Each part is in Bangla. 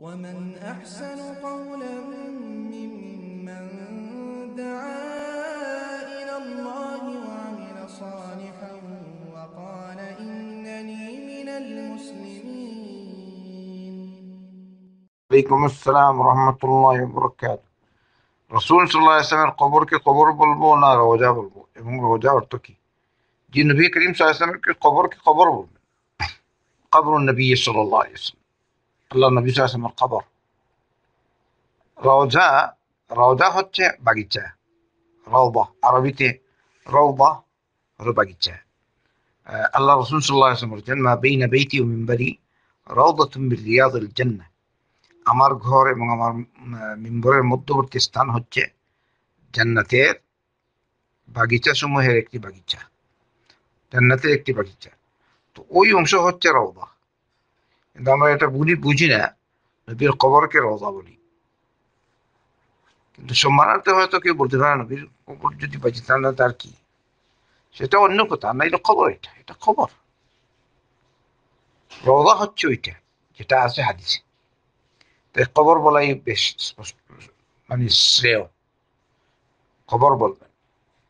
ومن أحسن قولا ممن دعا إلى الله وعمل صالحا وقال إنني من المسلمين عليكم السلام ورحمة الله وبركاته রসুল সাল্লাহ ইসলামের কবরকে কবর বলবো না রোজা বলবো এবং রোজা অর্থ কি জি নবী قبر সাল্লাহ قبر কবরকে قبر বলবেন কবর নবী সাল্লাহ وسلم আল্লাহ নবী আসলামের খবর রওজা রওজা হচ্ছে বাগিচা রওবাহ আরবিতে রওবাহ হলো বাগিচা আল্লাহ রসুল সাল্লাহ আসলাম বলেছেন বেইনা বেইতি ও মিম্বারি রওদা তুমি রিয়াজুল জান্না আমার ঘর এবং আমার মিম্বরের মধ্যবর্তী স্থান হচ্ছে জান্নাতের বাগিচা সমূহের একটি বাগিচা জান্নাতের একটি বাগিচা তো ওই অংশ হচ্ছে রওদা কিন্তু আমরা এটা বুঝি বুঝি না নবীর কবরকে রোজা বলি কিন্তু সম্মানার্থে হয়তো কেউ বলতে পারে নবীর কবর যদি বাঁচি না তার কি সেটা অন্য কথা না এটা খবর এটা এটা খবর রোজা হচ্ছে ওইটা যেটা আছে হাদিসে তাই কবর বলাই বেশ স্পষ্ট মানে শ্রেয় খবর বলবেন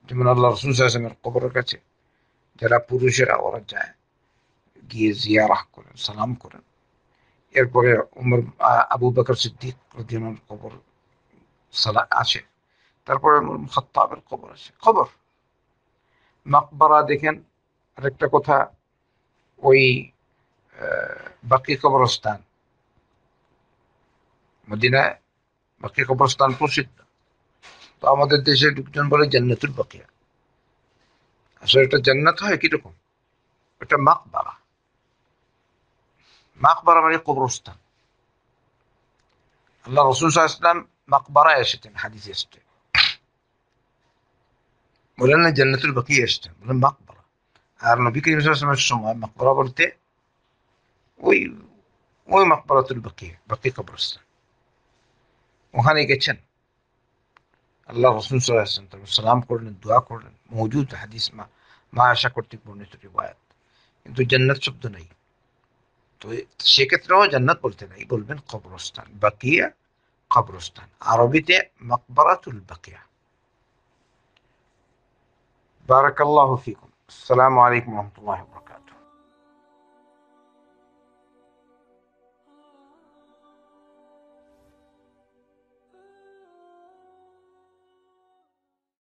যেমন আল্লাহ রসুল আসলামের কবরের কাছে যারা পুরুষেরা ওরা যায় গিয়ে জিয়া জিয়ারাহ করেন সালাম করেন এরপরে উমর আবু বকর সিদ্দিক রদিয়ানোর কবর সালা আছে তারপরে খত্তাবের কবর আছে কবর মাকবারা দেখেন আরেকটা কথা ওই বাকি কবরস্থান মদিনায় বাকি কবরস্থান প্রসিদ্ধ তো আমাদের দেশে লোকজন বলে জান্নাতুল বাকিয়া আসলে এটা জান্নাত হয় কিরকম এটা মাকবারা مقبرة مليقة برستم الله الرسول صلى الله عليه وسلم مقبرة يا شتم حديث يا شتم ولنا جنة البقية يا شتم ولنا مقبرة أرنا بك النبي صلى الله عليه وسلم مقبرة برتي وي وي مقبرة البقية بقية برستم وهاني كتشن الله الرسول صلى الله عليه وسلم قلنا الدعاء قلنا موجود في حديث ما ما شكرتك بنيت الروايات انتو جنة شبدنا ايه তো সেক্ষেত্রেও জান্নাত বলতে নাই বলবেন কবরস্থান বাকিয়া কবরস্থান আরবিতে মকবরাতুল বাকিয়া বারাকাল্লাহ ফিকুম আসসালামু আলাইকুম রহমতুল্লাহ